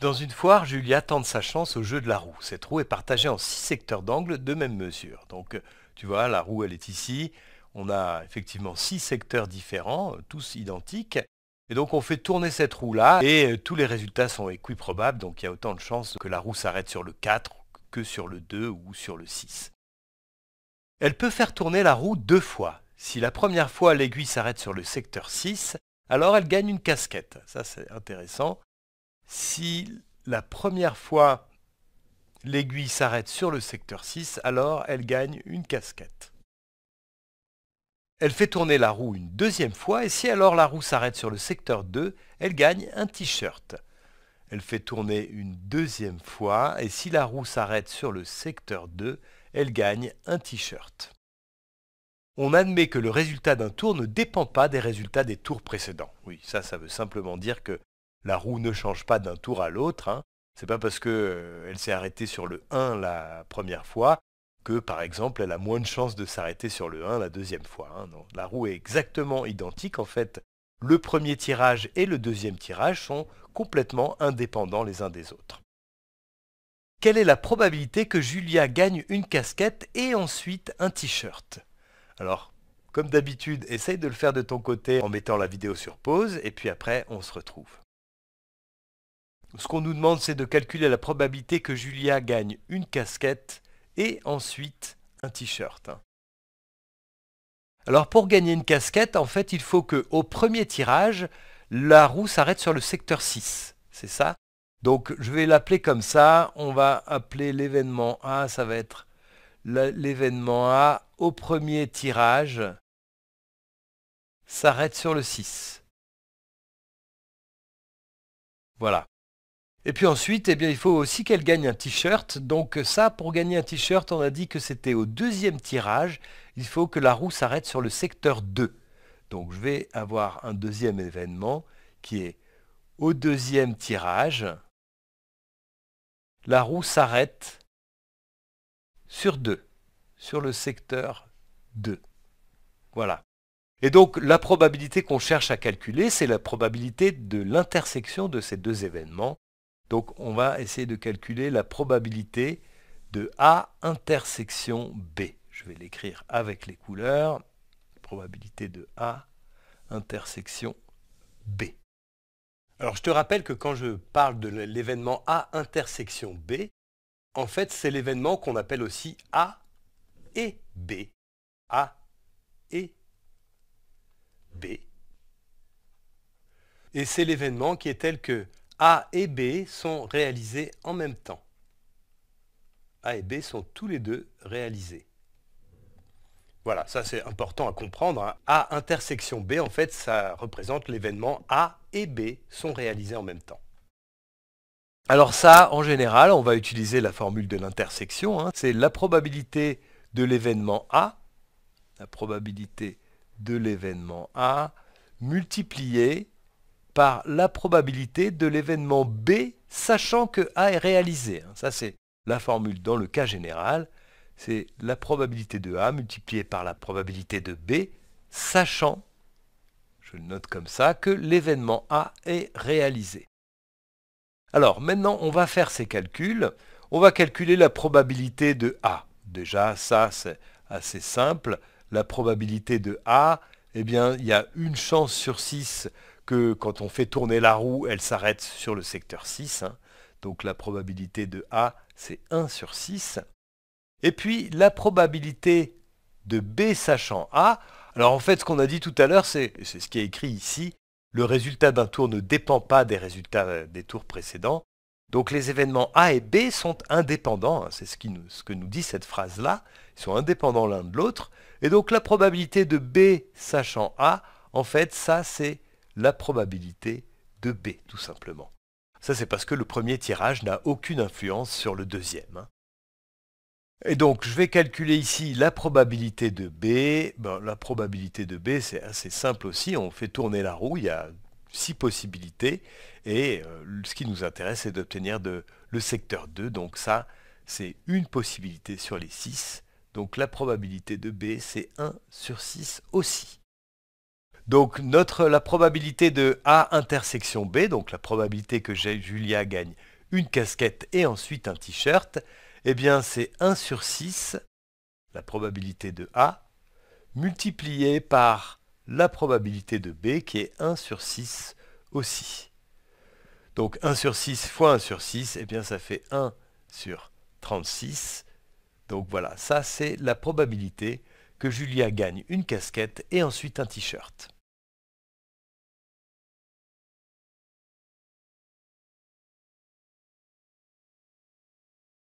Dans une foire, Julia tente sa chance au jeu de la roue. Cette roue est partagée en six secteurs d'angle de même mesure. Donc, euh, tu vois, la roue, elle est ici. On a effectivement six secteurs différents, euh, tous identiques. Et donc, on fait tourner cette roue-là et euh, tous les résultats sont équiprobables. Donc, il y a autant de chances que la roue s'arrête sur le 4 que sur le 2 ou sur le 6. Elle peut faire tourner la roue deux fois. Si la première fois l'aiguille s'arrête sur le secteur 6, alors elle gagne une casquette. Ça c'est intéressant. Si la première fois l'aiguille s'arrête sur le secteur 6, alors elle gagne une casquette. Elle fait tourner la roue une deuxième fois et si alors la roue s'arrête sur le secteur 2, elle gagne un t-shirt. Elle fait tourner une deuxième fois et si la roue s'arrête sur le secteur 2, elle gagne un t-shirt. On admet que le résultat d'un tour ne dépend pas des résultats des tours précédents. Oui, ça, ça veut simplement dire que la roue ne change pas d'un tour à l'autre. Ce hein. C'est pas parce qu'elle euh, s'est arrêtée sur le 1 la première fois que, par exemple, elle a moins de chances de s'arrêter sur le 1 la deuxième fois. Hein. La roue est exactement identique. En fait, le premier tirage et le deuxième tirage sont complètement indépendants les uns des autres. Quelle est la probabilité que Julia gagne une casquette et ensuite un t-shirt Alors, comme d'habitude, essaye de le faire de ton côté en mettant la vidéo sur pause et puis après, on se retrouve. Ce qu'on nous demande, c'est de calculer la probabilité que Julia gagne une casquette et ensuite un t-shirt. Alors pour gagner une casquette, en fait, il faut que au premier tirage, la roue s'arrête sur le secteur 6. C'est ça Donc je vais l'appeler comme ça. On va appeler l'événement A, ça va être l'événement A au premier tirage s'arrête sur le 6. Voilà. Et puis ensuite, eh bien, il faut aussi qu'elle gagne un t-shirt. Donc ça, pour gagner un t-shirt, on a dit que c'était au deuxième tirage. Il faut que la roue s'arrête sur le secteur 2. Donc je vais avoir un deuxième événement qui est au deuxième tirage. La roue s'arrête sur 2, sur le secteur 2. Voilà. Et donc la probabilité qu'on cherche à calculer, c'est la probabilité de l'intersection de ces deux événements. Donc on va essayer de calculer la probabilité de A intersection B. Je vais l'écrire avec les couleurs. Probabilité de A intersection B. Alors je te rappelle que quand je parle de l'événement A intersection B, en fait c'est l'événement qu'on appelle aussi A et B. A et B. Et c'est l'événement qui est tel que a et B sont réalisés en même temps. A et B sont tous les deux réalisés. Voilà, ça c'est important à comprendre. Hein. A intersection B, en fait, ça représente l'événement A et B sont réalisés en même temps. Alors ça, en général, on va utiliser la formule de l'intersection. Hein. C'est la probabilité de l'événement A, la probabilité de l'événement A, multipliée par la probabilité de l'événement B, sachant que A est réalisé. Hein. Ça, c'est la formule dans le cas général. C'est la probabilité de A multipliée par la probabilité de B, sachant, je le note comme ça, que l'événement A est réalisé. Alors maintenant, on va faire ces calculs. On va calculer la probabilité de A. Déjà, ça, c'est assez simple. La probabilité de A, eh bien, il y a une chance sur 6 que quand on fait tourner la roue, elle s'arrête sur le secteur 6. Hein. Donc la probabilité de A, c'est 1 sur 6. Et puis la probabilité de B sachant A, alors en fait ce qu'on a dit tout à l'heure, c'est ce qui est écrit ici, le résultat d'un tour ne dépend pas des résultats euh, des tours précédents. Donc les événements A et B sont indépendants, hein. c'est ce, que nous dit cette phrase-là, ils sont indépendants l'un de l'autre. Et donc la probabilité de B sachant A, en fait ça c'est la probabilité de B, tout simplement. Ça, c'est parce que le premier tirage n'a aucune influence sur le deuxième. Hein. Et donc, je vais calculer ici la probabilité de B. Ben, la probabilité de B, c'est assez simple aussi. On fait tourner la roue, il y a six possibilités. Et euh, ce qui nous intéresse, c'est d'obtenir le secteur 2. Donc ça, c'est une possibilité sur les 6. Donc la probabilité de B, c'est 1 sur 6 aussi. Donc la probabilité de A intersection B, donc la probabilité que Julia gagne une casquette et ensuite un t-shirt, eh bien c'est 1 sur 6, la probabilité de A, multiplié par la probabilité de B qui est 1 sur 6 aussi. Donc 1 sur 6 fois 1 sur 6, eh bien ça fait 1 sur 36. Donc voilà, ça c'est la probabilité que Julia gagne une casquette et ensuite un t-shirt.